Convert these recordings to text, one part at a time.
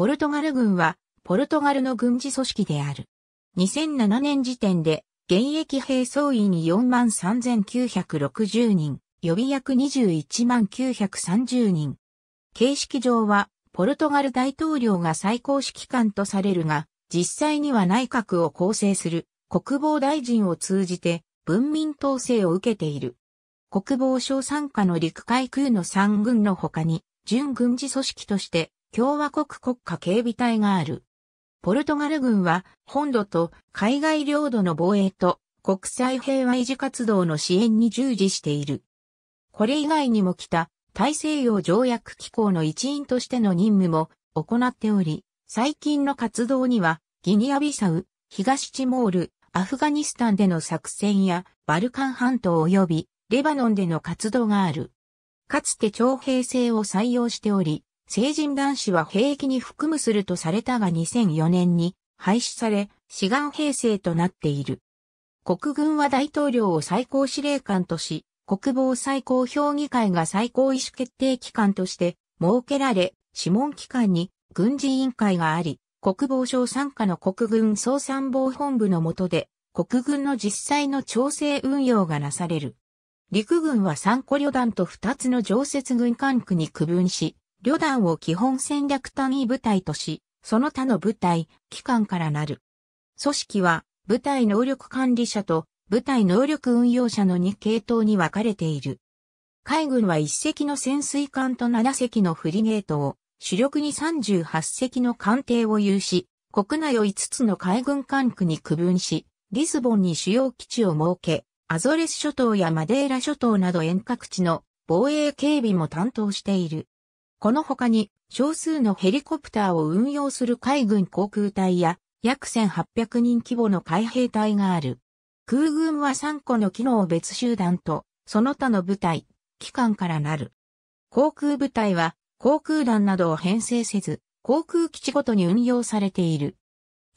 ポルトガル軍は、ポルトガルの軍事組織である。2007年時点で、現役兵装員43,960人、予備役2 1 9 3 0人。形式上は、ポルトガル大統領が最高指揮官とされるが、実際には内閣を構成する国防大臣を通じて文民統制を受けている。国防省参加の陸海空の3軍の他に、準軍事組織として共和国国家警備隊がある。ポルトガル軍は本土と海外領土の防衛と国際平和維持活動の支援に従事している。これ以外にも北大西洋条約機構の一員としての任務も行っており、最近の活動にはギニアビサウ、東チモール、アフガニスタンでの作戦やバルカン半島及びレバノンでの活動がある。かつて徴兵制を採用しており、成人男子は兵役に含むするとされたが2004年に廃止され、志願平成となっている。国軍は大統領を最高司令官とし、国防最高評議会が最高意思決定機関として設けられ、諮問機関に軍事委員会があり、国防省参加の国軍総参謀本部の下で、国軍の実際の調整運用がなされる。陸軍は3個旅団と2つの常設軍管区に区分し、旅団を基本戦略単位部隊とし、その他の部隊、機関からなる。組織は、部隊能力管理者と部隊能力運用者の2系統に分かれている。海軍は1隻の潜水艦と7隻のフリゲートを、主力に38隻の艦艇を有し、国内を5つの海軍管区に区分し、リスボンに主要基地を設け、アゾレス諸島やマデーラ諸島など遠隔地の防衛警備も担当している。この他に少数のヘリコプターを運用する海軍航空隊や約1800人規模の海兵隊がある。空軍は3個の機能別集団とその他の部隊、機関からなる。航空部隊は航空団などを編成せず、航空基地ごとに運用されている。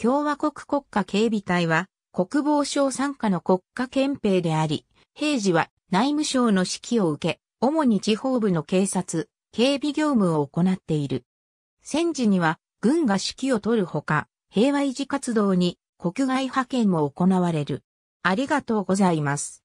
共和国国家警備隊は国防省参加の国家憲兵であり、平時は内務省の指揮を受け、主に地方部の警察、警備業務を行っている。戦時には軍が指揮を取るほか、平和維持活動に国外派遣も行われる。ありがとうございます。